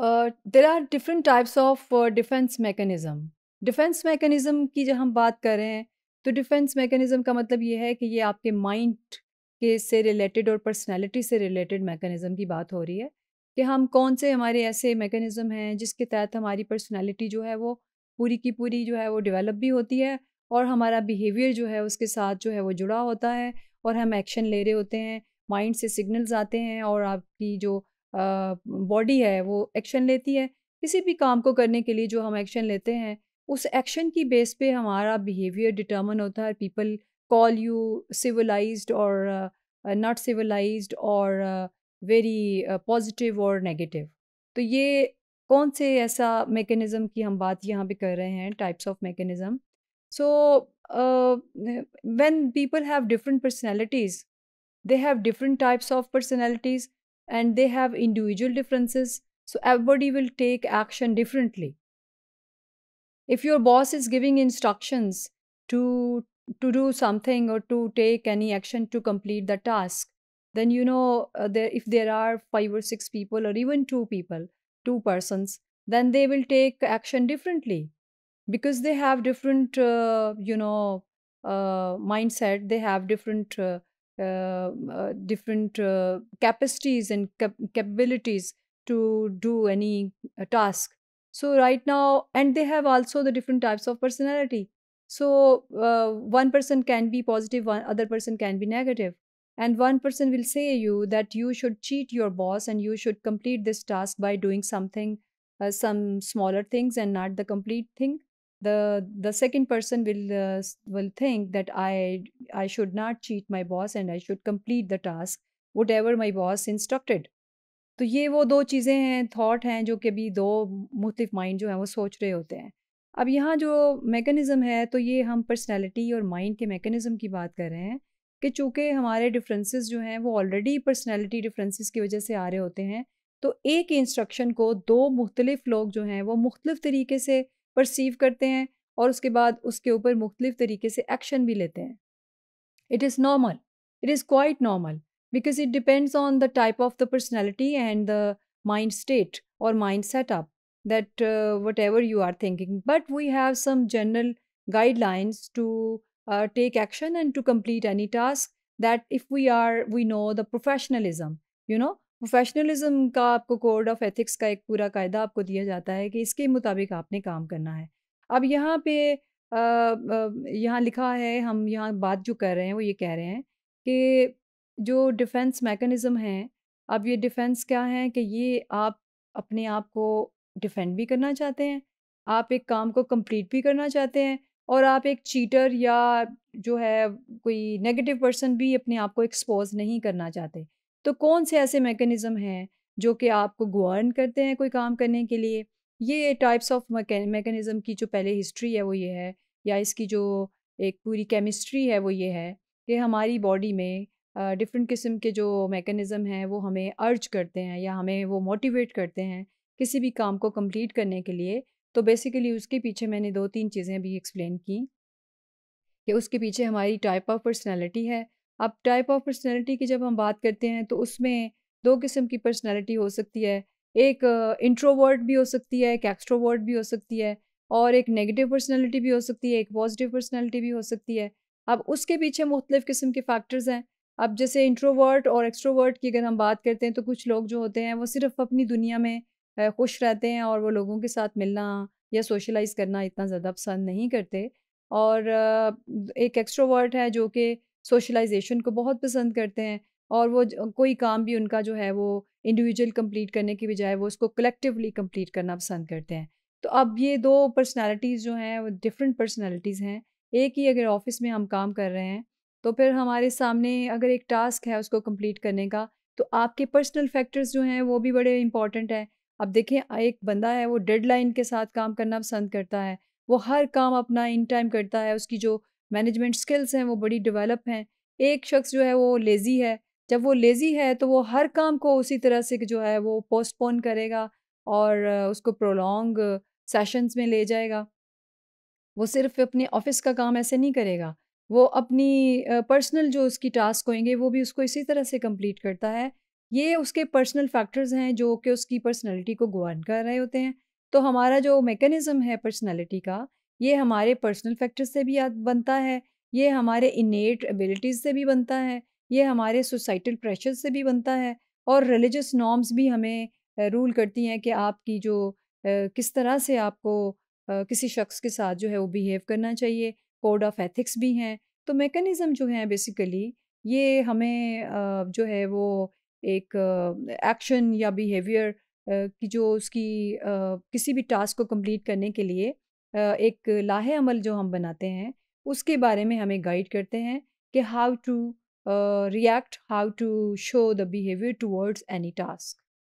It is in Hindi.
There are different types of defence mechanism defence mechanism की जब हम बात करें तो डिफेंस मेकनिज़म का मतलब ये है कि ये आपके माइंड के से रिलेटेड और पर्सनैलिटी से रिलेटेड मेकनिज़म की बात हो रही है कि हम कौन से हमारे ऐसे मेकनिज़म हैं जिसके तहत हमारी पर्सनैलिटी जो है वो पूरी की पूरी जो है वो डेवलप भी होती है और हमारा बिहेवियर जो है उसके साथ जो है वो जुड़ा होता है और हम एक्शन ले रहे होते हैं माइंड से सिग्नल्स आते हैं और आपकी जो बॉडी है वो एक्शन लेती है किसी भी काम को करने के लिए जो हम एक्शन लेते हैं उस एक्शन की बेस पे हमारा बिहेवियर डिटर्मन होता है पीपल कॉल यू सिविलाइज्ड और नॉट सिविलाइज्ड और वेरी पॉजिटिव और नेगेटिव तो ये कौन से ऐसा मेकनिज़म की हम बात यहाँ पे कर रहे हैं types of mechanism so when people have different personalities they have different types of personalities and they have individual differences. So everybody will take action differently. If your boss is giving instructions to, to do something or to take any action to complete the task, then you know uh, there, if there are five or six people or even two people, two persons, then they will take action differently because they have different, uh, you know, uh, mindset, they have different uh, um, uh, different uh, capacities and cap capabilities to do any uh, task. So right now, and they have also the different types of personality. So uh, one person can be positive, one other person can be negative. And one person will say you that you should cheat your boss and you should complete this task by doing something, uh, some smaller things and not the complete thing. the the second person will uh, will think that i i should not cheat my boss and i should complete the task whatever my boss instructed तो ये वो दो चीज़ें हैं थॉट हैं जो कि अभी दो मुख्तफ माइंड जो हैं वो सोच रहे होते हैं अब यहाँ जो मेकनिज़म है तो ये हम पर्सनैलिटी और माइंड के मेकनिज़म की बात कर रहे हैं कि चूँकि हमारे डिफरेंसेस जो हैं वो ऑलरेडी पर्सनैलिटी डिफरेंसेस की वजह से आ रहे होते हैं तो एक इंस्ट्रक्शन को दो मुख्तलिफ लोग जो हैं वो मुख्तलिफ तरीके से परसीव करते हैं और उसके बाद उसके ऊपर मुख्तलिफ तरीके से एक्शन भी लेते हैं it is normal it is quite normal because it depends on the type of the personality and the mind state और mind setup that whatever you are thinking but we have some general guidelines to take action and to complete any task that if we are we know the professionalism you know professionalism का आपको कोड ऑफ एथिक्स का एक पूरा कायदा आपको दिया जाता है कि इसके मुताबिक आपने काम करना है अब यहाँ पे यहाँ लिखा है हम यहाँ बात जो कर रहे हैं वो ये कह रहे हैं कि जो डिफेंस मैकेनिज़्म हैं अब ये डिफेंस क्या है कि ये आप अपने आप को डिफेंड भी करना चाहते हैं आप एक काम को कंप्लीट भी करना चाहते हैं और आप एक चीटर या जो है कोई नेगेटिव पर्सन भी अपने आप को एक्सपोज नहीं करना चाहते तो कौन से ऐसे मैकेनिज़्म हैं जो कि आपको गवर्न करते हैं कोई काम करने के लिए ये टाइप्स ऑफ मैकेनिज़्म की जो पहले हिस्ट्री है वो ये है या इसकी जो एक पूरी केमिस्ट्री है वो ये है कि हमारी बॉडी में डिफरेंट किस्म के जो मैकेनिज़्म हैं वो हमें अर्ज करते हैं या हमें वो मोटिवेट करते हैं किसी भी काम को कम्प्लीट करने के लिए तो बेसिकली उसके पीछे मैंने दो तीन चीज़ें भी एक्सप्लेन की कि उसके पीछे हमारी टाइप ऑफ पर्सनैलिटी है अब टाइप ऑफ पर्सनैलिटी की जब हम बात करते हैं तो उसमें दो किस्म की पर्सनैलिटी हो सकती है एक इंट्रोवर्ट भी हो सकती है एक एक्स्ट्रोवर्ट भी हो सकती है और एक नेगेटिव पर्सनैलिटी भी हो सकती है एक पॉजिटिव पर्सनैलिटी भी हो सकती है अब उसके पीछे मुख्तफ किस्म के फैक्टर्स हैं अब जैसे इंट्रोवर्ट और एक्स्ट्रोवर्ट की अगर हम बात करते हैं तो कुछ लोग जो होते हैं वो सिर्फ अपनी दुनिया में खुश रहते हैं और वो लोगों के साथ मिलना या सोशलाइज करना इतना ज़्यादा पसंद नहीं करते और एक एक्स्ट्रोवर्ट है जो कि सोशलाइजेशन को बहुत पसंद करते हैं और वो कोई काम भी उनका जो है वो इंडिविजुअल कंप्लीट करने की बजाय वो उसको कलेक्टिवली कंप्लीट करना पसंद करते हैं तो अब ये दो पर्सनालिटीज़ जो हैं वो डिफरेंट पर्सनालिटीज़ हैं एक ही अगर ऑफिस में हम काम कर रहे हैं तो फिर हमारे सामने अगर एक टास्क है उसको कंप्लीट करने का तो आपके पर्सनल फैक्टर्स जो हैं वो भी बड़े इंपॉर्टेंट हैं अब देखें एक बंदा है वो डेडलाइन के साथ काम करना पसंद करता है वो हर काम अपना इन टाइम करता है उसकी जो मैनेजमेंट स्किल्स हैं वो बड़ी डेवलप हैं एक शख्स जो है वो लेज़ी है जब वो लेज़ी है तो वो हर काम को उसी तरह से जो है वो पोस्टपोन करेगा और उसको प्रोलॉन्ग सेशंस में ले जाएगा वो सिर्फ अपने ऑफिस का काम ऐसे नहीं करेगा वो अपनी पर्सनल जो उसकी टास्क होंगे वो भी उसको इसी तरह से कंप्लीट करता है ये उसके पर्सनल फैक्टर्स हैं जो कि उसकी पर्सनैलिटी को गवर्न कर रहे होते हैं तो हमारा जो मेकनिज़म है पर्सनैलिटी का ये हमारे पर्सनल फैक्टर्स से भी बनता है ये हमारे इनेट एबिलिटीज़ से भी बनता है ये हमारे सोसाइटल प्रेशर से भी बनता है और रिलीजस नॉर्म्स भी हमें रूल करती हैं कि आपकी जो किस तरह से आपको किसी शख्स के साथ जो है वो बिहेव करना चाहिए कोड ऑफ एथिक्स भी हैं तो मेकनिज़म जो है बेसिकली ये हमें जो है वो एक एक्शन या बिहेवियर की जो उसकी किसी भी टास्क को कंप्लीट करने के लिए एक लाहे अमल जो हम बनाते हैं उसके बारे में हमें गाइड करते हैं कि how to react how to show the behaviour towards any task